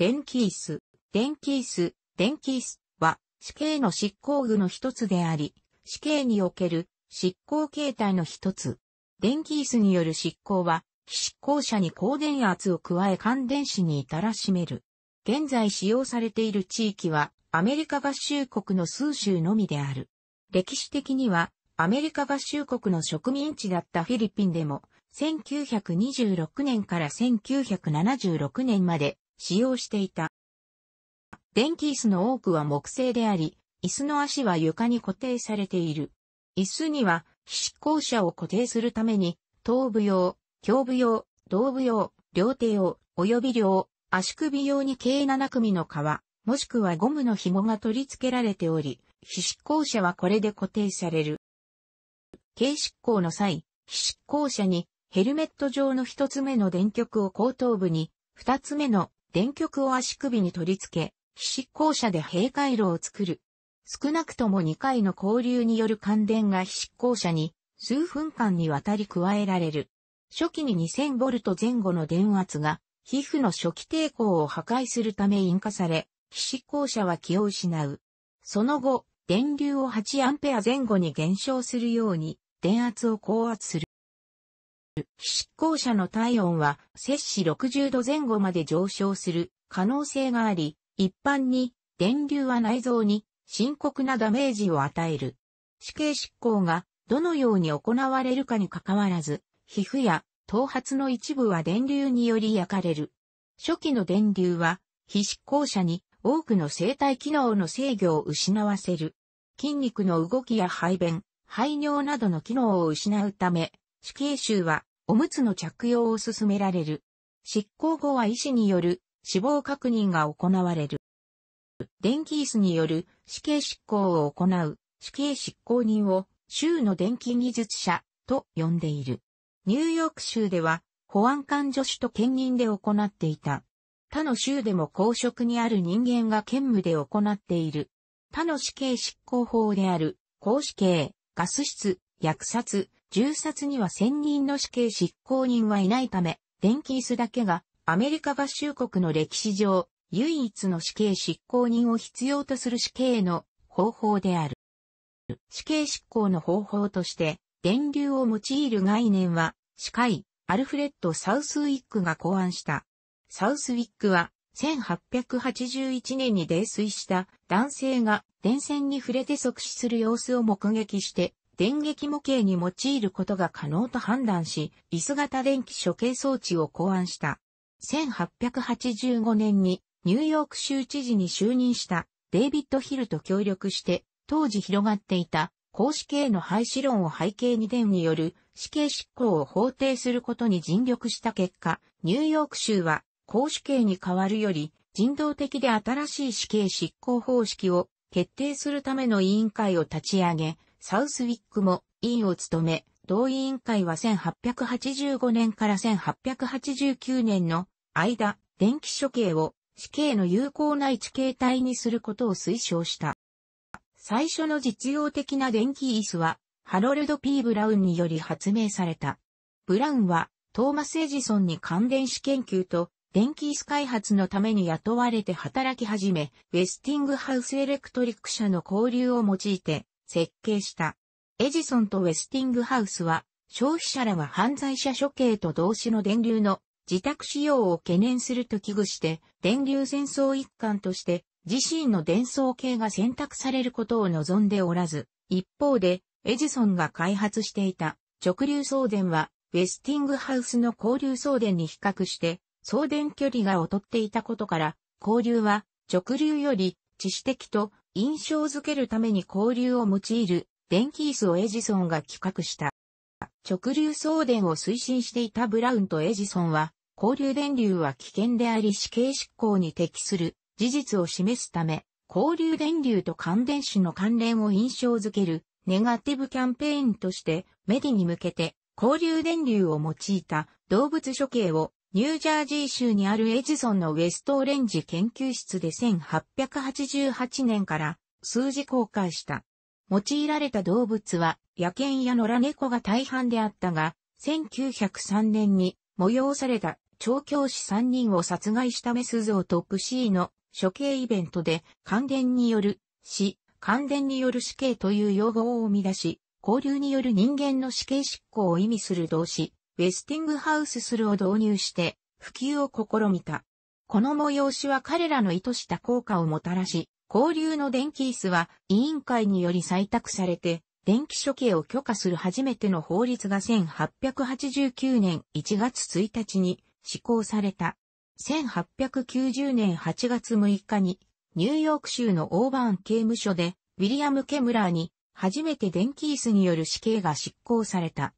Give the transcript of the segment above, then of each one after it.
電気椅子、電気椅子、電気椅子は死刑の執行具の一つであり、死刑における執行形態の一つ。電気椅子による執行は、執行者に高電圧を加え感電子に至らしめる。現在使用されている地域は、アメリカ合衆国の数州のみである。歴史的には、アメリカ合衆国の植民地だったフィリピンでも、1926年から1976年まで使用していた。電気椅子の多くは木製であり、椅子の足は床に固定されている。椅子には、執行者を固定するために、頭部用、胸部用、胴部用、両手用、及び両、足首用に計7組の皮、もしくはゴムの紐が取り付けられており、非執行者はこれで固定される。軽執行の際、非執行者にヘルメット状の一つ目の電極を後頭部に、二つ目の電極を足首に取り付け、皮脂校舎で閉回路を作る。少なくとも2回の交流による感電が皮脂校舎に数分間にわたり加えられる。初期に2 0 0 0ト前後の電圧が皮膚の初期抵抗を破壊するため引火され、皮脂校舎は気を失う。その後、電流を8ア前後に減少するように電圧を高圧する。執行者の体温は摂氏60度前後まで上昇する可能性があり、一般に電流は内臓に深刻なダメージを与える。死刑執行がどのように行われるかにかかわらず、皮膚や頭髪の一部は電流により焼かれる。初期の電流は非執行者に多くの生体機能の制御を失わせる。筋肉の動きや排便、排尿などの機能を失うため、死刑囚はおむつの着用を勧められる。執行後は医師による死亡確認が行われる。電気椅子による死刑執行を行う死刑執行人を州の電気技術者と呼んでいる。ニューヨーク州では保安官助手と兼任で行っていた。他の州でも公職にある人間が兼務で行っている。他の死刑執行法である、公死刑、ガス室、薬殺、銃殺には専任の死刑執行人はいないため、電気椅子だけがアメリカ合衆国の歴史上唯一の死刑執行人を必要とする死刑の方法である。死刑執行の方法として、電流を用いる概念は、歯科医、アルフレッド・サウスウィックが考案した。サウスウィックは、1881年に泥酔した男性が電線に触れて即死する様子を目撃して、電撃模型に用いることが可能と判断し、椅子型電気処刑装置を考案した。1885年にニューヨーク州知事に就任したデイビッド・ヒルと協力して、当時広がっていた公式への廃止論を背景に電による死刑執行を法定することに尽力した結果、ニューヨーク州は公主刑に代わるより人道的で新しい死刑執行方式を決定するための委員会を立ち上げ、サウスウィックも委員を務め、同委員会は1885年から1889年の間、電気処刑を死刑の有効な一形態にすることを推奨した。最初の実用的な電気椅子は、ハロルド・ P・ ブラウンにより発明された。ブラウンは、トーマス・エジソンに関連子研究と、電気椅子開発のために雇われて働き始め、ウェスティングハウスエレクトリック社の交流を用いて、設計した。エジソンとウェスティングハウスは、消費者らは犯罪者処刑と同種の電流の自宅使用を懸念すると危惧して、電流戦争一環として、自身の伝送系が選択されることを望んでおらず、一方で、エジソンが開発していた直流送電は、ウェスティングハウスの交流送電に比較して、送電距離が劣っていたことから、交流は直流より知識的と印象づけるために交流を用いる電気椅子をエジソンが企画した。直流送電を推進していたブラウンとエジソンは、交流電流は危険であり死刑執行に適する事実を示すため、交流電流と乾電子の関連を印象づけるネガティブキャンペーンとしてメディに向けて交流電流を用いた動物処刑をニュージャージー州にあるエジソンのウェストオレンジ研究室で1888年から数字公開した。用いられた動物は野犬や野良猫が大半であったが、1903年に催された調教師3人を殺害したメス像ップシーの処刑イベントで関連による死、関連による死刑という用語を生み出し、交流による人間の死刑執行を意味する動詞、ウェスティングハウスするを導入して普及を試みた。この催しは彼らの意図した効果をもたらし、交流の電気椅子は委員会により採択されて、電気処刑を許可する初めての法律が1889年1月1日に施行された。1890年8月6日にニューヨーク州のオーバーン刑務所でウィリアム・ケムラーに初めて電気椅子による死刑が執行された。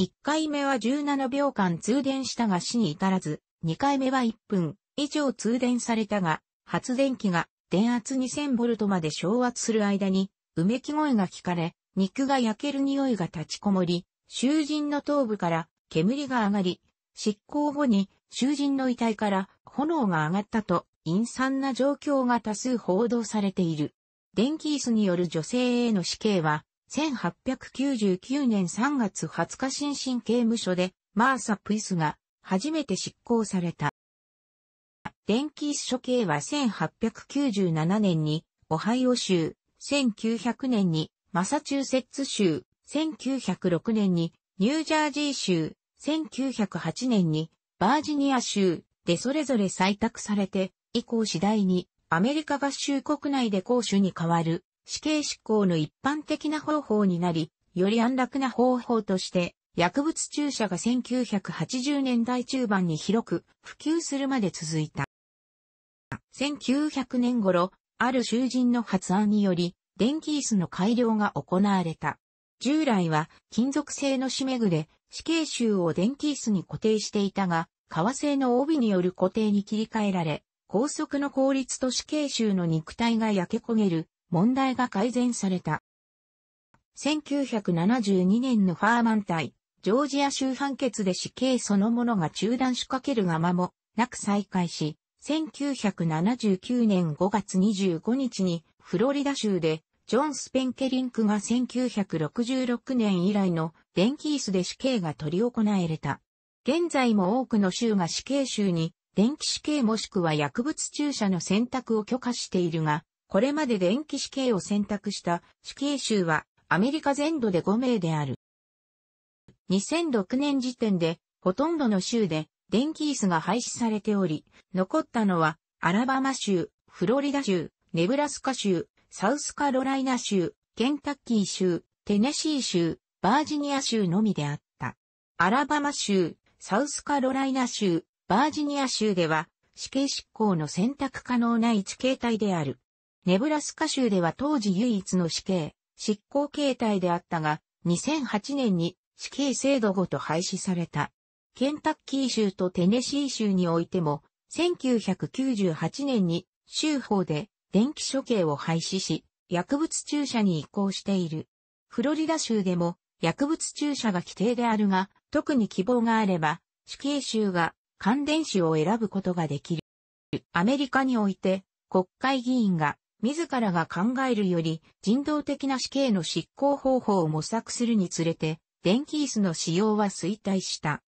1回目は17秒間通電したが死に至らず、2回目は1分以上通電されたが、発電機が電圧2 0 0 0トまで昇圧する間に、うめき声が聞かれ、肉が焼ける匂いが立ちこもり、囚人の頭部から煙が上がり、執行後に囚人の遺体から炎が上がったと陰惨な状況が多数報道されている。電気椅子による女性への死刑は1899年3月20日新進刑務所でマーサ・プイスが初めて執行された。電気一処刑は1897年にオハイオ州、1900年にマサチューセッツ州、1906年にニュージャージー州、1908年にバージニア州でそれぞれ採択されて、以降次第にアメリカ合衆国内で公主に変わる死刑執行の一般的な方法になり、より安楽な方法として、薬物注射が1980年代中盤に広く普及するまで続いた。1900年頃、ある囚人の発案により、電気椅子の改良が行われた。従来は金属製の締め具で死刑囚を電気椅子に固定していたが、革製の帯による固定に切り替えられ、高速の効率と死刑囚の肉体が焼け焦げる問題が改善された。1972年のファーマン対、ジョージア州判決で死刑そのものが中断しかけるがまもなく再開し、1979年5月25日にフロリダ州でジョン・スペンケリンクが1966年以来の電気椅子で死刑が取り行われた。現在も多くの州が死刑州に電気死刑もしくは薬物注射の選択を許可しているが、これまで電気死刑を選択した死刑囚はアメリカ全土で5名である。2006年時点でほとんどの州で電気椅子が廃止されており、残ったのはアラバマ州、フロリダ州、ネブラスカ州、サウスカロライナ州、ケンタッキー州、テネシー州、バージニア州のみであった。アラバマ州、サウスカロライナ州、バージニア州では死刑執行の選択可能な置形態である。ネブラスカ州では当時唯一の死刑、執行形態であったが、2008年に死刑制度ごと廃止された。ケンタッキー州とテネシー州においても、1998年に州法で電気処刑を廃止し、薬物注射に移行している。フロリダ州でも薬物注射が規定であるが、特に希望があれば、死刑囚が関連死を選ぶことができる。アメリカにおいて、国会議員が自らが考えるより人道的な死刑の執行方法を模索するにつれて、電気椅子の使用は衰退した。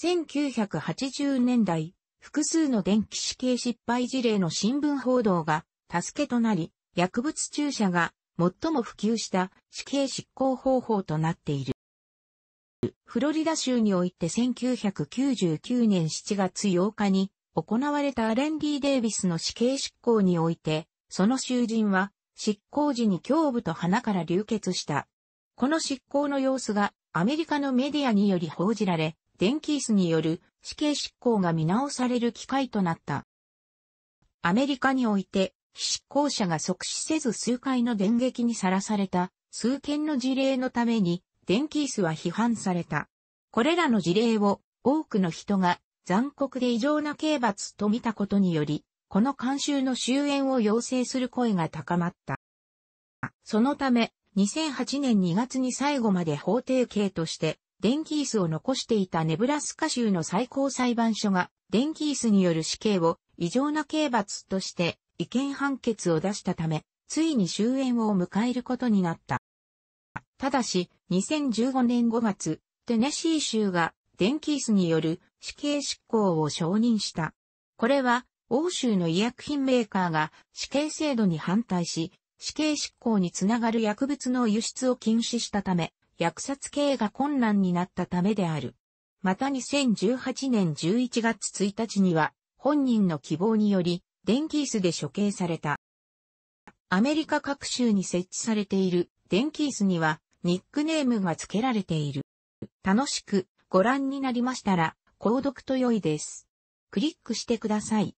1980年代、複数の電気死刑失敗事例の新聞報道が助けとなり、薬物注射が最も普及した死刑執行方法となっている。フロリダ州において1999年7月8日に行われたアレンディ・デイビスの死刑執行において、その囚人は、執行時に胸部と鼻から流血した。この執行の様子がアメリカのメディアにより報じられ、電気椅子スによる死刑執行が見直される機会となった。アメリカにおいて、執行者が即死せず数回の電撃にさらされた数件の事例のために、電気椅子スは批判された。これらの事例を多くの人が残酷で異常な刑罰と見たことにより、この慣習の終焉を要請する声が高まった。そのため、2008年2月に最後まで法定刑として、電気椅子を残していたネブラスカ州の最高裁判所が、電気椅子による死刑を異常な刑罰として違憲判決を出したため、ついに終焉を迎えることになった。ただし、2015年5月、テネシー州が電気椅子による死刑執行を承認した。これは欧州の医薬品メーカーが死刑制度に反対し、死刑執行につながる薬物の輸出を禁止したため、薬殺刑が困難になったためである。また2018年11月1日には、本人の希望により、電気椅子で処刑された。アメリカ各州に設置されている電気椅子には、ニックネームが付けられている。楽しくご覧になりましたら、購読と良いです。クリックしてください。